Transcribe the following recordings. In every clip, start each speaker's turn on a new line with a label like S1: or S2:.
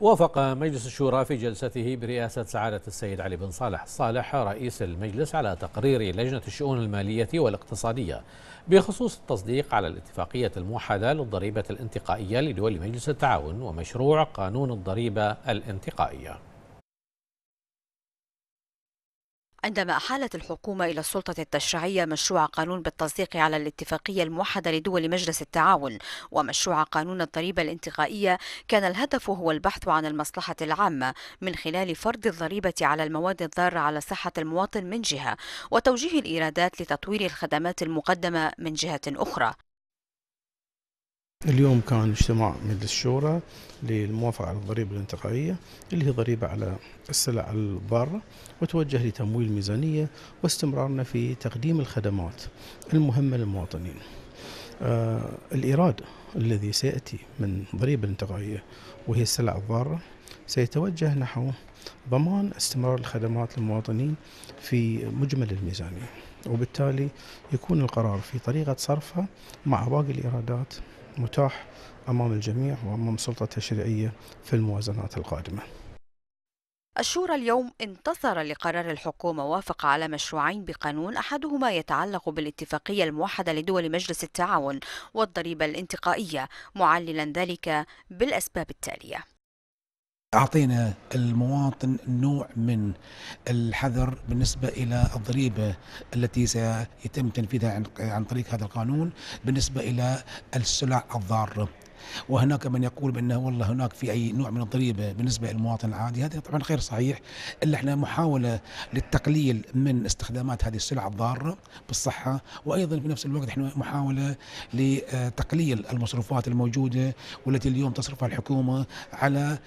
S1: وافق مجلس الشورى في جلسته برئاسة سعادة السيد علي بن صالح صالح رئيس المجلس على تقرير لجنة الشؤون المالية والاقتصادية بخصوص التصديق على الاتفاقية الموحدة للضريبة الانتقائية لدول مجلس التعاون ومشروع قانون الضريبة الانتقائية
S2: عندما أحالت الحكومة إلى السلطة التشريعية مشروع قانون بالتصديق على الاتفاقية الموحدة لدول مجلس التعاون ومشروع قانون الضريبة الانتقائية كان الهدف هو البحث عن المصلحة العامة من خلال فرض الضريبة على المواد الضارة على صحة المواطن من جهة وتوجيه الإيرادات لتطوير الخدمات المقدمة من جهة أخرى
S3: اليوم كان اجتماع مجلس الشورى للموافقة على الضريبة الانتقائية اللي هي ضريبة على السلع الضارة وتوجه لتمويل الميزانية واستمرارنا في تقديم الخدمات المهمة للمواطنين آه الإيراد الذي سيأتي من ضريبة الانتقائية وهي السلع الضارة سيتوجه نحو ضمان استمرار الخدمات للمواطنين في مجمل الميزانية وبالتالي يكون القرار في طريقة صرفها مع باقي الإيرادات متاح أمام الجميع وأمام السلطة التشريعية في الموازنات القادمة
S2: الشورى اليوم انتصر لقرار الحكومة وافق على مشروعين بقانون أحدهما يتعلق بالاتفاقية الموحدة لدول مجلس التعاون والضريبة الانتقائية معللا ذلك بالأسباب التالية
S4: أعطينا المواطن نوع من الحذر بالنسبة إلى الضريبة التي سيتم تنفيذها عن طريق هذا القانون بالنسبة إلى السلع الضارة وهناك من يقول بأنه والله هناك في أي نوع من الضريبة بالنسبة للمواطن العادي هذا طبعا غير صحيح إلا إحنا محاولة للتقليل من استخدامات هذه السلع الضارة بالصحة وأيضا في نفس الوقت إحنا محاولة لتقليل المصروفات الموجودة والتي اليوم تصرفها الحكومة على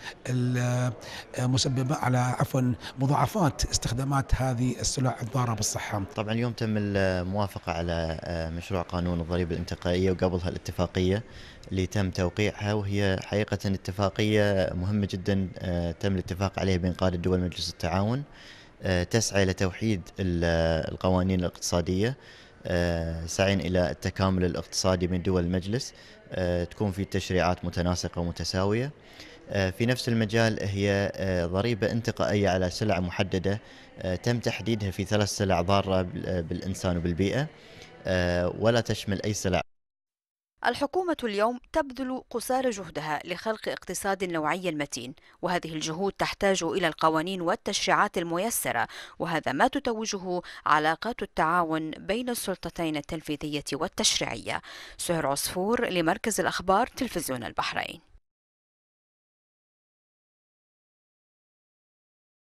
S4: مسببة على عفوا مضاعفات استخدامات هذه السلع
S5: الضارة بالصحة طبعا اليوم تم الموافقة على مشروع قانون الضريبة الانتقائية وقبلها الاتفاقية اللي تم توقيعها وهي حقيقة اتفاقية مهمة جدا آه، تم الاتفاق عليها بين قادة دول مجلس التعاون آه، تسعى إلى توحيد القوانين الاقتصادية آه، سعيا إلى التكامل الاقتصادي بين دول المجلس تكون في تشريعات متناسقة ومتساوية في نفس المجال هي ضريبة انتقائية على سلع محددة تم تحديدها في ثلاث سلع ضارة بالإنسان وبالبيئة ولا تشمل أي سلع
S2: الحكومة اليوم تبذل قصارى جهدها لخلق اقتصاد نوعي متين، وهذه الجهود تحتاج إلى القوانين والتشريعات الميسرة، وهذا ما تتوجه علاقات التعاون بين السلطتين التنفيذية والتشريعية. سهر
S5: عصفور لمركز الأخبار تلفزيون البحرين.